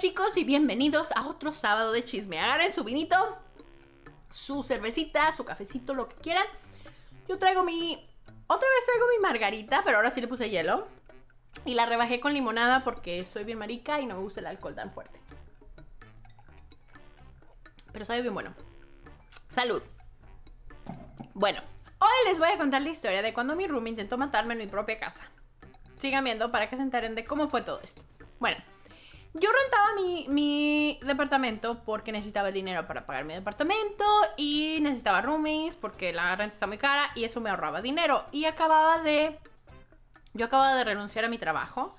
chicos y bienvenidos a otro sábado de chisme. Agarren su vinito, su cervecita, su cafecito, lo que quieran. Yo traigo mi... Otra vez traigo mi margarita, pero ahora sí le puse hielo. Y la rebajé con limonada porque soy bien marica y no me gusta el alcohol tan fuerte. Pero sabe bien bueno. Salud. Bueno, hoy les voy a contar la historia de cuando mi room intentó matarme en mi propia casa. Sigan viendo para que se enteren de cómo fue todo esto. Bueno, yo rentaba mi, departamento porque necesitaba el dinero para pagar mi departamento y necesitaba roomies porque la renta está muy cara y eso me ahorraba dinero. Y acababa de... Yo acababa de renunciar a mi trabajo.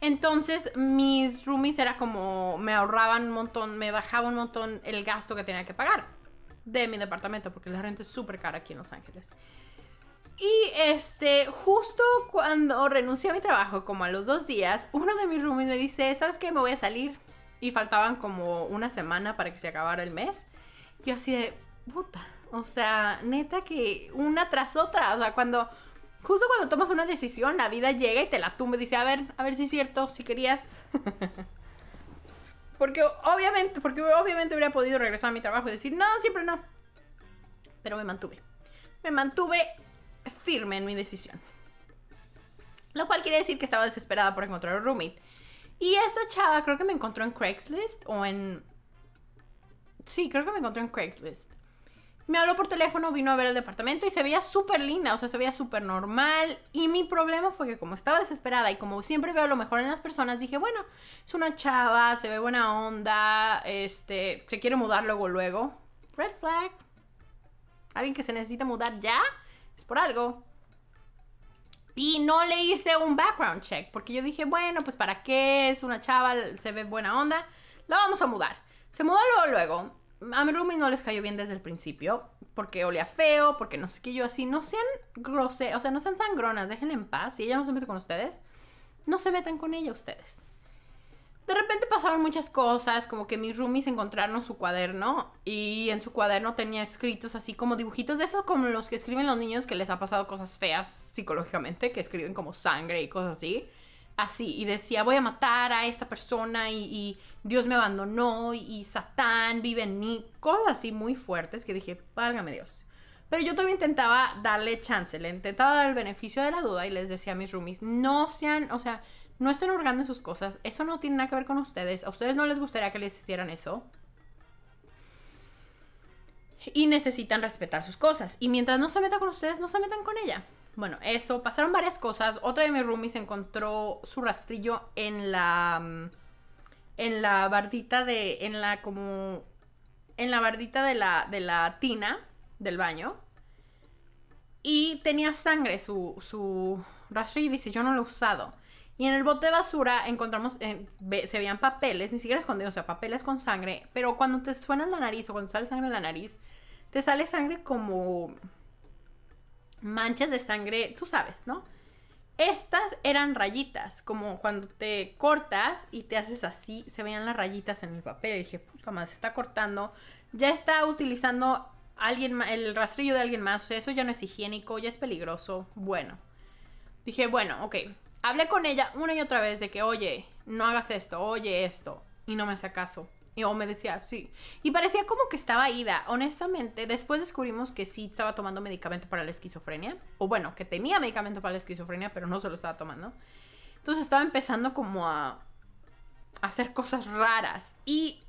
Entonces mis roomies era como... Me ahorraban un montón, me bajaba un montón el gasto que tenía que pagar de mi departamento porque la renta es súper cara aquí en Los Ángeles. Y este, justo cuando renuncié a mi trabajo, como a los dos días, uno de mis roomies me dice, ¿sabes qué? Me voy a salir. Y faltaban como una semana para que se acabara el mes. Yo así de, puta, o sea, neta que una tras otra, o sea, cuando, justo cuando tomas una decisión, la vida llega y te la tumba y dice, a ver, a ver si es cierto, si querías. porque obviamente, porque obviamente hubiera podido regresar a mi trabajo y decir, no, siempre no. Pero me mantuve. Me mantuve firme en mi decisión. Lo cual quiere decir que estaba desesperada por encontrar un roommate. Y esta chava creo que me encontró en Craigslist o en... Sí, creo que me encontró en Craigslist. Me habló por teléfono, vino a ver el departamento y se veía súper linda, o sea, se veía súper normal. Y mi problema fue que como estaba desesperada y como siempre veo lo mejor en las personas, dije, bueno, es una chava, se ve buena onda, este, se quiere mudar luego, luego. Red flag. Alguien que se necesita mudar ya es por algo. Y no le hice un background check, porque yo dije, bueno, pues para qué, es una chava, se ve buena onda, la vamos a mudar. Se mudó luego, luego. A mi no les cayó bien desde el principio, porque olía feo, porque no sé qué yo así. No sean grose o sea, no sean sangronas, déjenla en paz. Si ella no se mete con ustedes, no se metan con ella ustedes de repente pasaron muchas cosas, como que mis roomies encontraron su cuaderno y en su cuaderno tenía escritos así como dibujitos de esos como los que escriben los niños que les ha pasado cosas feas psicológicamente, que escriben como sangre y cosas así. Así, y decía, voy a matar a esta persona y, Dios me abandonó y, y Satán vive en mí. Cosas así muy fuertes que dije, válgame Dios. Pero yo también intentaba darle chance, le intentaba dar el beneficio de la duda y les decía a mis roomies, no sean, o sea, no estén hurgando en sus cosas, eso no tiene nada que ver con ustedes, a ustedes no les gustaría que les hicieran eso. Y necesitan respetar sus cosas. Y mientras no se metan con ustedes, no se metan con ella. Bueno, eso, pasaron varias cosas. Otra de mis roomies encontró su rastrillo en la. Mm, en la bardita de. En la como. En la bardita de la, de la tina del baño y tenía sangre su, su y dice, yo no lo he usado. Y en el bote de basura encontramos, eh, se veían papeles, ni siquiera escondidos, o sea, papeles con sangre, pero cuando te suena la nariz o cuando sale sangre en la nariz, te sale sangre como manchas de sangre, tú sabes, ¿no? Estas eran rayitas, como cuando te cortas y te haces así, se veían las rayitas en el papel. Y dije, puta madre, se está cortando, ya está utilizando alguien el rastrillo de alguien más, eso ya no es higiénico, ya es peligroso. Bueno, dije, bueno, ok. Hablé con ella una y otra vez de que, oye, no hagas esto, oye esto, y no me hace caso. Y, o me decía, sí. Y parecía como que estaba ida. Honestamente, después descubrimos que sí estaba tomando medicamento para la esquizofrenia. O bueno, que tenía medicamento para la esquizofrenia, pero no se lo estaba tomando. Entonces estaba empezando como a hacer cosas raras. Y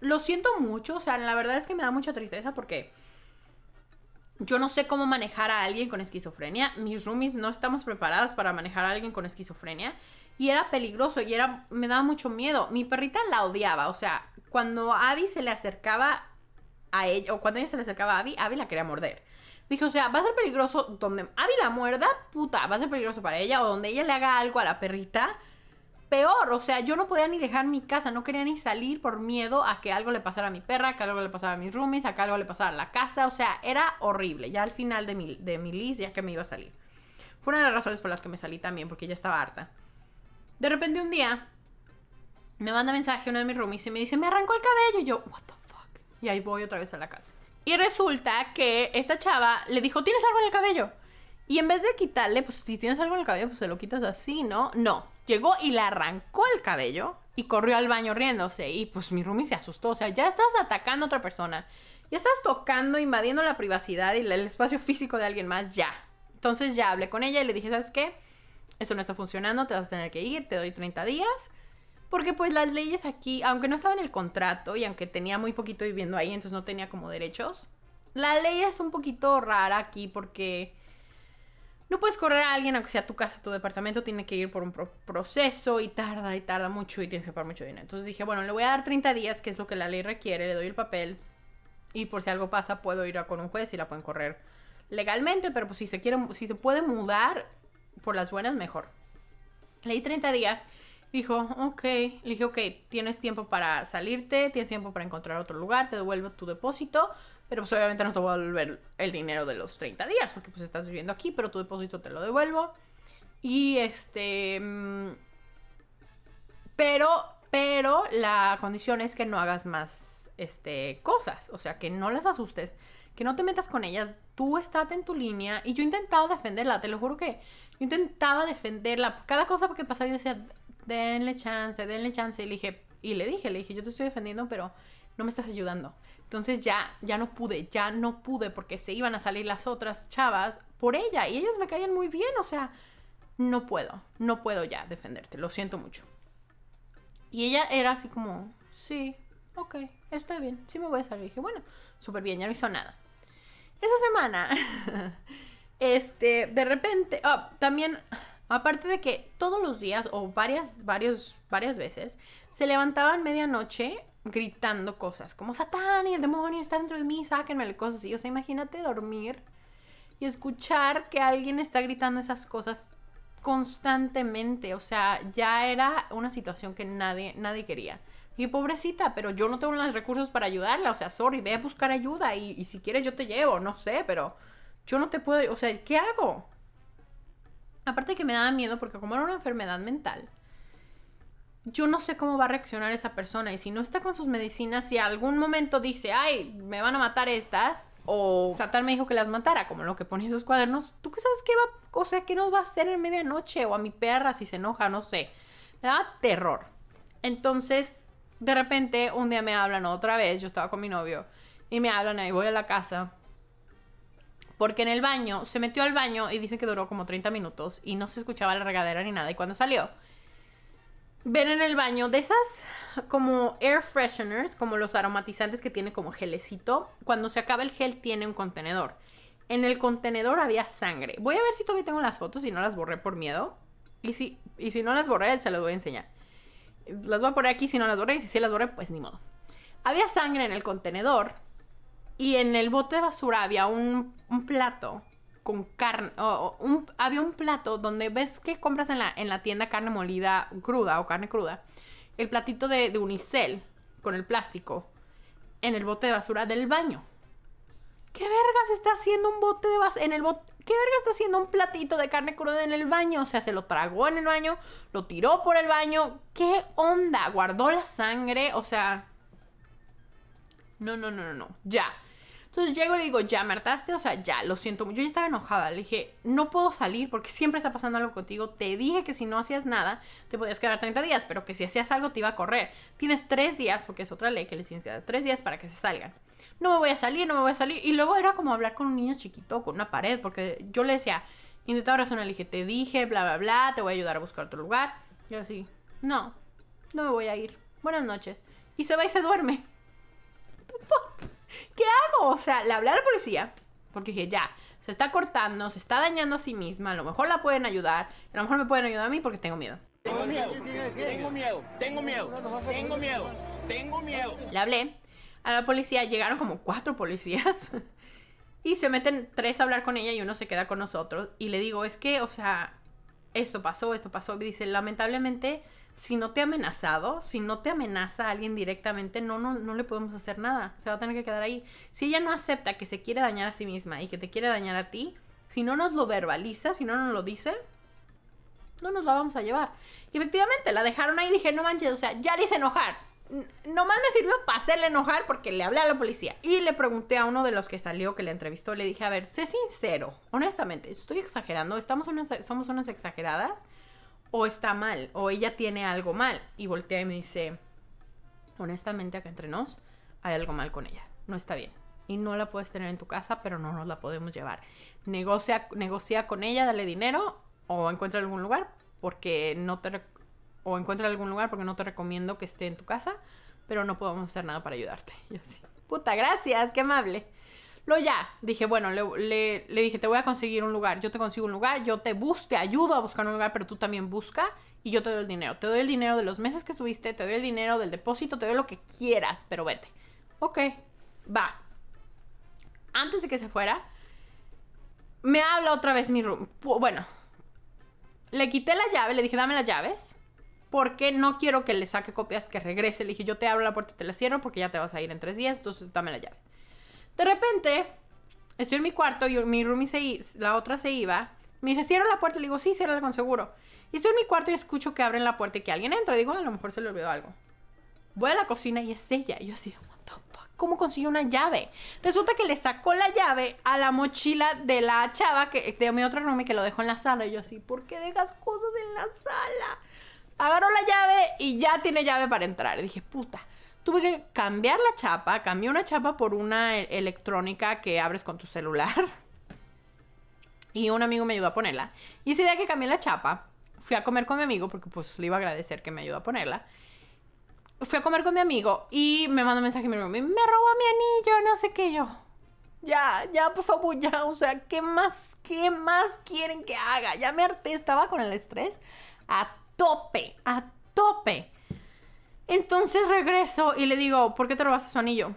lo siento mucho, o sea, la verdad es que me da mucha tristeza porque yo no sé cómo manejar a alguien con esquizofrenia. Mis roomies no estamos preparadas para manejar a alguien con esquizofrenia. Y era peligroso y era, me daba mucho miedo. Mi perrita la odiaba. O sea, cuando Abby se le acercaba a ella, o cuando ella se le acercaba a Abby, Abby la quería morder. Dije, o sea, va a ser peligroso donde Abby la muerda, puta, va a ser peligroso para ella. O donde ella le haga algo a la perrita, peor, o sea, yo no podía ni dejar mi casa, no quería ni salir por miedo a que algo le pasara a mi perra, que algo le pasara a mis roomies, a que algo le pasara a la casa, o sea, era horrible, ya al final de mi, de list ya que me iba a salir. Fue una de las razones por las que me salí también, porque ya estaba harta. De repente un día me manda mensaje uno de mis roomies y me dice, me arrancó el cabello, y yo, what the fuck, y ahí voy otra vez a la casa. Y resulta que esta chava le dijo, ¿tienes algo en el cabello? Y en vez de quitarle, pues si tienes algo en el cabello, pues se lo quitas así, ¿no? No, llegó y le arrancó el cabello y corrió al baño riéndose. Y pues mi roomie se asustó. O sea, ya estás atacando a otra persona. Ya estás tocando, invadiendo la privacidad y el espacio físico de alguien más, ya. Entonces ya hablé con ella y le dije, ¿sabes qué? Eso no está funcionando, te vas a tener que ir, te doy 30 días. Porque pues las leyes aquí, aunque no estaba en el contrato y aunque tenía muy poquito viviendo ahí, entonces no tenía como derechos, la ley es un poquito rara aquí porque no puedes correr a alguien, aunque sea tu casa, tu departamento, tiene que ir por un proceso y tarda y tarda mucho y tienes que pagar mucho dinero. Entonces dije, bueno, le voy a dar 30 días, que es lo que la ley requiere, le doy el papel y por si algo pasa puedo ir a con un juez y la pueden correr legalmente, pero pues si se quiere, si se puede mudar por las buenas, mejor. Le di 30 días, dijo, ok, le dije, ok, tienes tiempo para salirte, tienes tiempo para encontrar otro lugar, te devuelvo tu depósito pero pues obviamente no te voy a devolver el dinero de los 30 días, porque pues estás viviendo aquí, pero tu depósito te lo devuelvo. Y este... Mm, pero, pero la condición es que no hagas más este, cosas, o sea, que no las asustes, que no te metas con ellas, tú estás en tu línea. Y yo he intentado defenderla, te lo juro que yo intentaba defenderla. Cada cosa que pasaba yo decía, denle chance, denle chance. Y le dije, y le dije, le dije, yo te estoy defendiendo, pero no me estás ayudando. Entonces ya, ya no pude, ya no pude porque se iban a salir las otras chavas por ella y ellas me caían muy bien, o sea, no puedo, no puedo ya defenderte, lo siento mucho. Y ella era así como, sí, ok, está bien, sí me voy a salir. Y dije, bueno, súper bien, ya no hizo nada. Esa semana, este, de repente, ah, también, aparte de que todos los días o varias, varios, varias veces, se levantaban medianoche gritando cosas como Satán y el demonio está dentro de mí, sáquenme cosas así. O sea, imagínate dormir y escuchar que alguien está gritando esas cosas constantemente. O sea, ya era una situación que nadie, nadie quería. Y pobrecita, pero yo no tengo los recursos para ayudarla. O sea, sorry, ve a buscar ayuda y, y si quieres yo te llevo, no sé, pero yo no te puedo. O sea, ¿qué hago? Aparte que me daba miedo porque como era una enfermedad mental, yo no sé cómo va a reaccionar esa persona y si no está con sus medicinas, y algún momento dice, ay, me van a matar estas, o Satán me dijo que las matara, como lo que pone en sus cuadernos, ¿tú qué sabes qué va, o sea, qué nos va a hacer en medianoche o a mi perra si se enoja, no sé. Me da terror. Entonces, de repente, un día me hablan otra vez, yo estaba con mi novio, y me hablan ahí, voy a la casa. Porque en el baño, se metió al baño y dicen que duró como 30 minutos y no se escuchaba la regadera ni nada. Y cuando salió, Ven en el baño de esas como air fresheners, como los aromatizantes que tiene como gelecito. Cuando se acaba el gel tiene un contenedor. En el contenedor había sangre. Voy a ver si todavía tengo las fotos y no las borré por miedo. Y si, y si no las borré, se las voy a enseñar. Las voy a poner aquí si no las borré y si sí las borré, pues ni modo. Había sangre en el contenedor y en el bote de basura había un plato con carne, había un plato donde ves que compras en la, en la tienda carne molida cruda o carne cruda, el platito de, unicel con el plástico en el bote de basura del baño. ¿Qué vergas está haciendo un bote de basura en el bote? ¿Qué verga está haciendo un platito de carne cruda en el baño? O sea, se lo tragó en el baño, lo tiró por el baño. ¿Qué onda? ¿Guardó la sangre? O sea... No, no, no, no, no. Ya. Entonces llego y le digo, ya me hartaste, o sea, ya, lo siento. Yo ya estaba enojada, le dije, no puedo salir porque siempre está pasando algo contigo. Te dije que si no hacías nada, te podías quedar 30 días, pero que si hacías algo te iba a correr. Tienes tres días, porque es otra ley que les tienes que dar tres días para que se salgan. No me voy a salir, no me voy a salir. Y luego era como hablar con un niño chiquito, con una pared, porque yo le decía, intentaba razonar, le dije, te dije, bla, bla, bla, te voy a ayudar a buscar otro lugar. Yo así, no, no me voy a ir. Buenas noches. Y se va y se duerme. ¿Qué hago? O sea, le hablé a la policía porque dije, ya, se está cortando, se está dañando a sí misma, a lo mejor la pueden ayudar, a lo mejor me pueden ayudar a mí porque tengo miedo. Tengo miedo, tengo miedo, tengo miedo, tengo miedo, tengo miedo. Le hablé a la policía, llegaron como cuatro policías y se meten tres a hablar con ella y uno se queda con nosotros y le digo, es que, o sea, esto pasó, esto pasó, y dice, lamentablemente si no te ha amenazado, si no te amenaza a alguien directamente, no, no, no le podemos hacer nada. Se va a tener que quedar ahí. Si ella no acepta que se quiere dañar a sí misma y que te quiere dañar a ti, si no nos lo verbaliza, si no nos lo dice, no nos la vamos a llevar. Y efectivamente, la dejaron ahí y dije, no manches, o sea, ya le hice enojar. Nomás me sirvió para hacerle enojar porque le hablé a la policía. Y le pregunté a uno de los que salió, que le entrevistó, le dije, a ver, sé sincero, honestamente, estoy exagerando, estamos somos unas exageradas o está mal, o ella tiene algo mal. Y voltea y me dice, honestamente, acá entre nos, hay algo mal con ella, no está bien. Y no la puedes tener en tu casa, pero no nos la podemos llevar. Negocia, negocia con ella, dale dinero, o encuentra algún lugar, porque no te... O encuentra algún lugar porque no te recomiendo que esté en tu casa, pero no podemos hacer nada para ayudarte. Y así. Puta, gracias, qué amable. Lo ya, dije, bueno, le, dije, te voy a conseguir un lugar, yo te consigo un lugar, yo te busco, te ayudo a buscar un lugar, pero tú también busca y yo te doy el dinero. Te doy el dinero de los meses que subiste, te doy el dinero del depósito, te doy lo que quieras, pero vete. Ok, va. Antes de que se fuera, me habla otra vez mi room. Bueno, le quité la llave, le dije, dame las llaves porque no quiero que le saque copias que regrese. Le dije, yo te abro la puerta y te la cierro porque ya te vas a ir en tres días, entonces dame las llaves. De repente, estoy en mi cuarto y mi roomie se, la otra se iba. Me dice, cierra la puerta. Le digo, sí, cierra con seguro. Y estoy en mi cuarto y escucho que abren la puerta y que alguien entra. Digo, a lo mejor se le olvidó algo. Voy a la cocina y es ella. Y yo así, ¿Cómo consiguió una llave? Resulta que le sacó la llave a la mochila de la chava que, de mi otra roomie que lo dejó en la sala. Y yo así, ¿por qué dejas cosas en la sala? Agarró la llave y ya tiene llave para entrar. dije, puta tuve que cambiar la chapa, cambié una chapa por una e-, electrónica que abres con tu celular. y un amigo me ayudó a ponerla. Y ese día que cambié la chapa, fui a comer con mi amigo, porque pues le iba a agradecer que me ayudó a ponerla. Fui a comer con mi amigo y me mandó un mensaje y me dijo, me robó mi anillo, no sé qué yo. Ya, ya, por favor, ya, o sea, ¿qué más, qué más quieren que haga? Ya me harté, estaba con el estrés a tope, a tope. Entonces regreso y le digo, ¿por qué te robaste su anillo?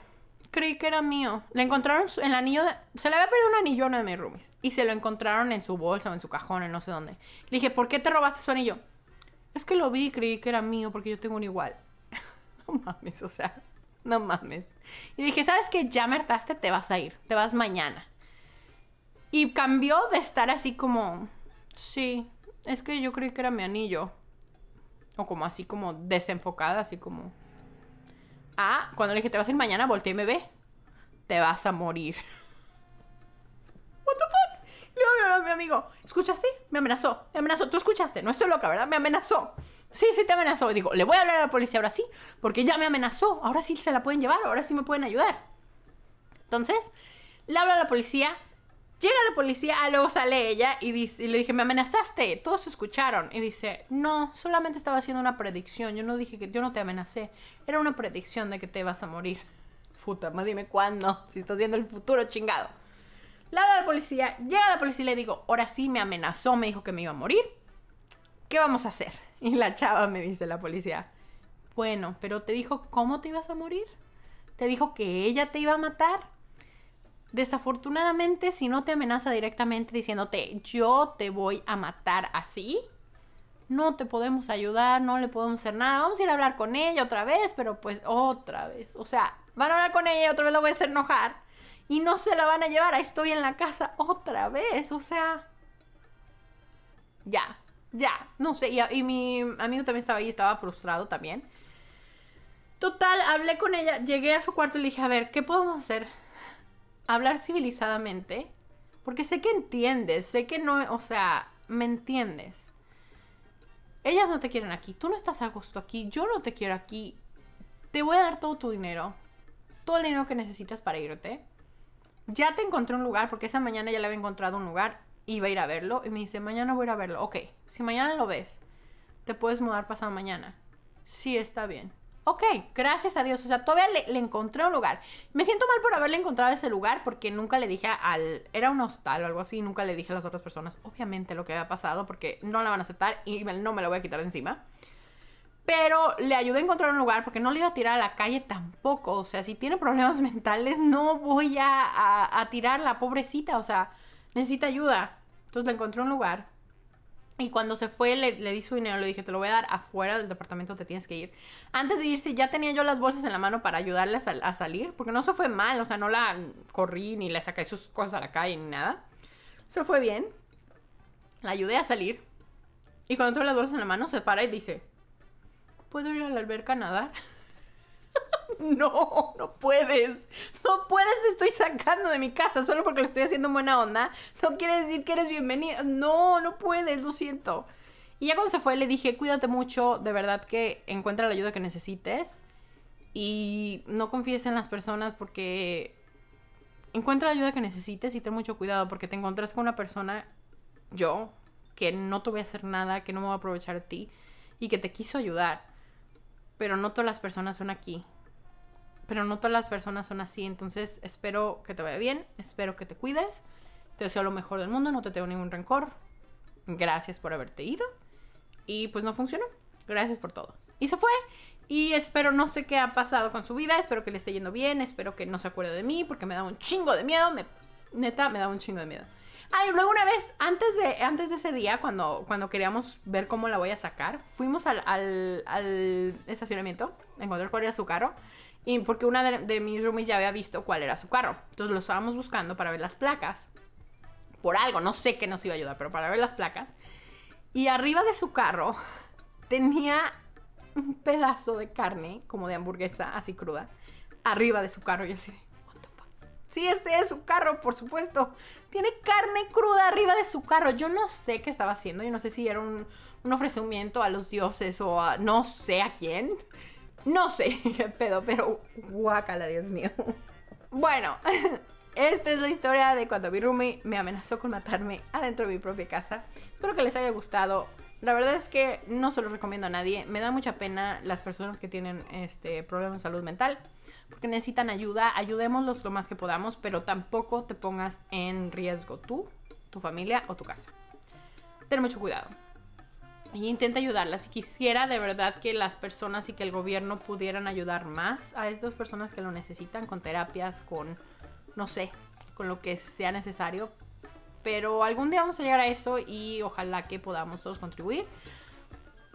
Creí que era mío. Le encontraron el anillo. De... Se le había perdido un anillo a de roomies. Y se lo encontraron en su bolsa o en su cajón, en no sé dónde. Le dije, ¿por qué te robaste su anillo? Es que lo vi y creí que era mío porque yo tengo un igual. no mames, o sea, no mames. Y dije, ¿sabes qué? Ya me hartaste, te vas a ir. Te vas mañana. Y cambió de estar así como, sí, es que yo creí que era mi anillo o como así como desenfocada, así como... Ah, cuando le dije, te vas a ir mañana, volteé y me ve. Te vas a morir. What the fuck? Le digo mi amigo, ¿escuchaste? Me amenazó, me amenazó. Tú escuchaste, no estoy loca, ¿verdad? Me amenazó. Sí, sí te amenazó. digo, le voy a hablar a la policía ahora sí, porque ya me amenazó. Ahora sí se la pueden llevar, ahora sí me pueden ayudar. Entonces, le hablo a la policía Llega la policía, ah, luego sale ella y, le dije, me amenazaste, todos escucharon. Y dice, no, solamente estaba haciendo una predicción, yo no dije que yo no te amenacé, era una predicción de que te vas a morir. Puta, más dime cuándo, si estás viendo el futuro chingado. La la policía, llega la policía y le digo, ahora sí me amenazó, me dijo que me iba a morir, ¿qué vamos a hacer? Y la chava me dice, la policía, bueno, pero te dijo cómo te ibas a morir, te dijo que ella te iba a matar Desafortunadamente, si no te amenaza directamente diciéndote yo te voy a matar así, no te podemos ayudar, no le podemos hacer nada, vamos a ir a hablar con ella otra vez, pero pues otra vez. O sea, van a hablar con ella y otra vez la voy a hacer enojar y no se la van a llevar, ahí estoy en la casa otra vez, o sea, ya, ya, no sé, y, y mi amigo también estaba ahí, estaba frustrado también. Total, hablé con ella, llegué a su cuarto y le dije, a ver, ¿qué podemos hacer? hablar civilizadamente, porque sé que entiendes, sé que no, o sea, me entiendes. Ellas no te quieren aquí, tú no estás a gusto aquí, yo no te quiero aquí. Te voy a dar todo tu dinero, todo el dinero que necesitas para irte. Ya te encontré un lugar, porque esa mañana ya le había encontrado un lugar, iba a ir a verlo, y me dice, mañana voy a ir a verlo. Ok, si mañana lo ves, te puedes mudar pasado mañana. Sí, está bien ok, gracias a Dios. O sea, todavía le, encontré un lugar. Me siento mal por haberle encontrado ese lugar porque nunca le dije al... Era un hostal o algo así, nunca le dije a las otras personas, obviamente, lo que había pasado porque no la van a aceptar y no me lo voy a quitar encima. Pero le ayudé a encontrar un lugar porque no le iba a tirar a la calle tampoco. O sea, si tiene problemas mentales, no voy a, tirar a la pobrecita. O sea, necesita ayuda. Entonces le encontré un lugar y cuando se fue, le, di su dinero, le dije, te lo voy a dar afuera del departamento, te tienes que ir. Antes de irse, ya tenía yo las bolsas en la mano para ayudarle a, salir, porque no se fue mal, o sea, no la corrí ni le saqué sus cosas a la calle ni nada. Se fue bien, la ayudé a salir. Y cuando tengo las bolsas en la mano, se para y dice, ¿puedo ir a la alberca a nadar? no, no puedes, no puedes, te estoy sacando de mi casa solo porque lo estoy haciendo buena onda, no quiere decir que eres bienvenida no, no puedes, lo siento. Y ya cuando se fue le dije, cuídate mucho, de verdad que encuentra la ayuda que necesites y no confíes en las personas porque encuentra la ayuda que necesites y ten mucho cuidado porque te encuentras con una persona, yo, que no te voy a hacer nada, que no me voy a aprovechar de ti y que te quiso ayudar. Pero no todas las personas son aquí pero no todas las personas son así. Entonces espero que te vaya bien, espero que te cuides. Te deseo lo mejor del mundo, no te tengo ningún rencor. Gracias por haberte ido. Y pues no funcionó. Gracias por todo. Y se fue. Y espero no sé qué ha pasado con su vida. Espero que le esté yendo bien. Espero que no se acuerde de mí porque me da un chingo de miedo. Me, neta, me da un chingo de miedo. Ay, ah, luego una vez, antes de, antes de ese día, cuando, cuando queríamos ver cómo la voy a sacar, fuimos al, al, estacionamiento a encontrar cuál era su carro. Y porque una de, mis roomies ya había visto cuál era su carro. Entonces lo estábamos buscando para ver las placas. Por algo, no sé qué nos iba a ayudar, pero para ver las placas. Y arriba de su carro tenía un pedazo de carne, como de hamburguesa, así cruda, arriba de su carro. Y así, si Sí, este es su carro, por supuesto. Tiene carne cruda arriba de su carro. Yo no sé qué estaba haciendo. Yo no sé si era un, un ofrecimiento a los dioses o a no sé a quién. No sé qué pedo, pero guácala, Dios mío. Bueno, esta es la historia de cuando mi me amenazó con matarme adentro de mi propia casa. Espero que les haya gustado. La verdad es que no se los recomiendo a nadie. Me da mucha pena las personas que tienen este problemas de salud mental. Porque necesitan ayuda. Ayudémoslos lo más que podamos. Pero tampoco te pongas en riesgo tú, tu familia o tu casa. Ten mucho cuidado y intenta ayudarlas. Y quisiera de verdad que las personas y que el gobierno pudieran ayudar más a estas personas que lo necesitan con terapias, con, no sé, con lo que sea necesario. Pero algún día vamos a llegar a eso y ojalá que podamos todos contribuir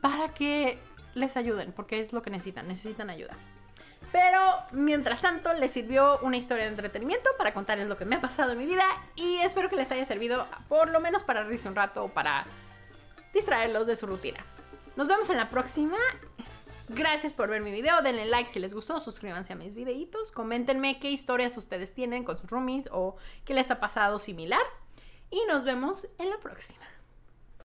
para que les ayuden, porque es lo que necesitan, necesitan ayuda. Pero mientras tanto les sirvió una historia de entretenimiento para contarles lo que me ha pasado en mi vida y espero que les haya servido por lo menos para reírse un rato o para distraerlos de su rutina. Nos vemos en la próxima. Gracias por ver mi video, denle like si les gustó, suscríbanse a mis videitos, coméntenme qué historias ustedes tienen con sus roomies o qué les ha pasado similar. Y nos vemos en la próxima.